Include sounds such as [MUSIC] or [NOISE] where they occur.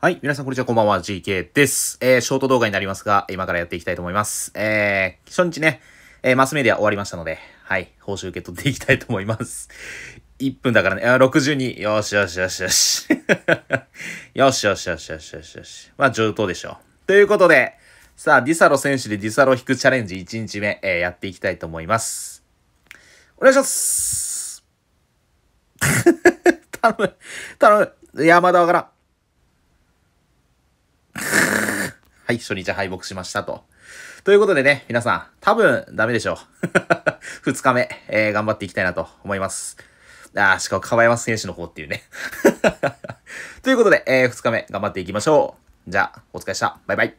はい。皆さん、こんにちは。こんばんは。GK です。えー、ショート動画になりますが、今からやっていきたいと思います。えー、初日ね、えー、マスメディア終わりましたので、はい。報酬受け取っていきたいと思います。1分だからね、あ62。よしよしよしよし。よ [LAUGHS] しよしよしよしよしよし。まあ、上等でしょう。ということで、さあ、ディサロ選手でディサロ引くチャレンジ1日目、えー、やっていきたいと思います。お願いします [LAUGHS] 頼む。頼む。山田わからん。はい、初日敗北しましたと。ということでね、皆さん、多分ダメでしょう。2 [LAUGHS] 日目、えー、頑張っていきたいなと思います。あー、しかも、かわやます選手の方っていうね。[LAUGHS] ということで、えー、2日目、頑張っていきましょう。じゃあ、お疲れでした。バイバイ。